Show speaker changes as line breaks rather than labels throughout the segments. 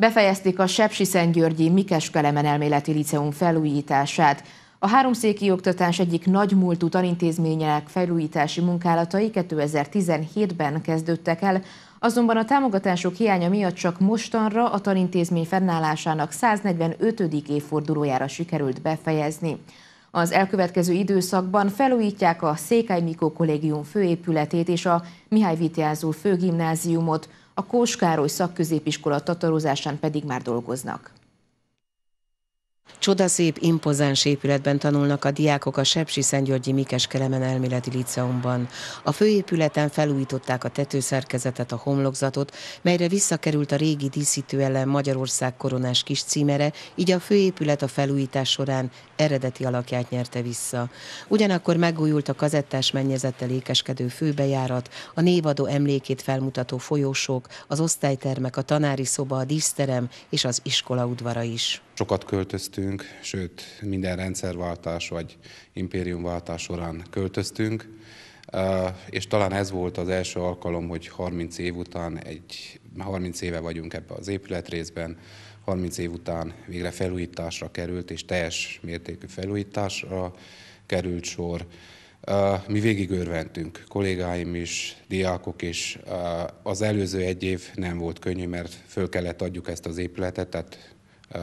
Befejezték a Sepsiszentgyörgyi Mikes Kelemen elméleti liceum felújítását. A háromszéki oktatás egyik nagy múltú tanintézmények felújítási munkálatai 2017-ben kezdődtek el, azonban a támogatások hiánya miatt csak mostanra a tanintézmény fennállásának 145. évfordulójára sikerült befejezni. Az elkövetkező időszakban felújítják a Székely Mikó Kollégium főépületét és a Mihály Vitiázó főgimnáziumot, a Kóskároly szakközépiskola tatarozásán pedig már dolgoznak.
Csodaszép, impozáns épületben tanulnak a diákok a Sepsi-Szentgyörgyi Mikes Kelemen elméleti liceumban. A főépületen felújították a tetőszerkezetet, a homlokzatot, melyre visszakerült a régi díszítő ellen Magyarország koronás kis címere, így a főépület a felújítás során eredeti alakját nyerte vissza. Ugyanakkor megújult a kazettás mennyezettel ékeskedő főbejárat, a névadó emlékét felmutató folyósók, az osztálytermek, a tanári szoba, a díszterem és az iskola udvara is.
Sokat költöztünk, sőt minden rendszerváltás vagy impériumváltás során költöztünk, és talán ez volt az első alkalom, hogy 30 év után, egy, 30 éve vagyunk ebbe az épületrészben, 30 év után végre felújításra került, és teljes mértékű felújításra került sor. Mi végig örventünk, kollégáim is, diákok is. Az előző egy év nem volt könnyű, mert föl kellett adjuk ezt az épületet, tehát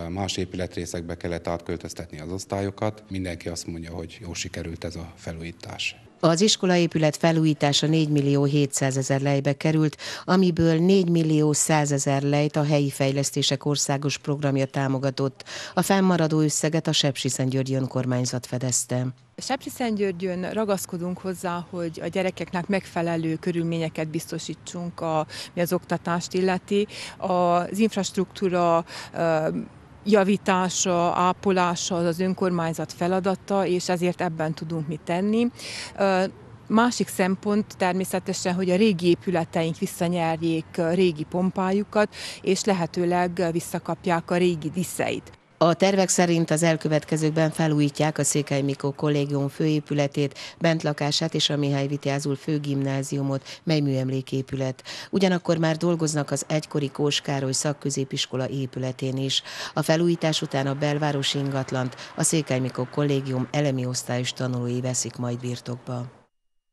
más épületrészekbe kellett átköltöztetni az osztályokat. Mindenki azt mondja, hogy jó sikerült ez a felújítás.
Az iskolaépület felújítása 4 millió 700 ezer lejbe került, amiből 4 millió 100 ezer lejt a helyi fejlesztések országos programja támogatott. A fennmaradó összeget a Sepsiszentgyörgyi önkormányzat fedezte.
Sepsiszentgyörgyön ragaszkodunk hozzá, hogy a gyerekeknek megfelelő körülményeket biztosítsunk, a, mi az oktatást illeti. Az infrastruktúra javítása, ápolása az az önkormányzat feladata, és ezért ebben tudunk mit tenni. Másik szempont természetesen, hogy a régi épületeink visszanyerjék régi pompájukat, és lehetőleg visszakapják a régi diszeit.
A tervek szerint az elkövetkezőkben felújítják a Székely Mikó kollégium főépületét, bentlakását és a Mihály Vityázul főgimnáziumot, mely műemléképület. Ugyanakkor már dolgoznak az egykori Kóskároly szakközépiskola épületén is. A felújítás után a belvárosi ingatlant a Székely Mikó kollégium elemi osztályos tanulói veszik majd birtokba.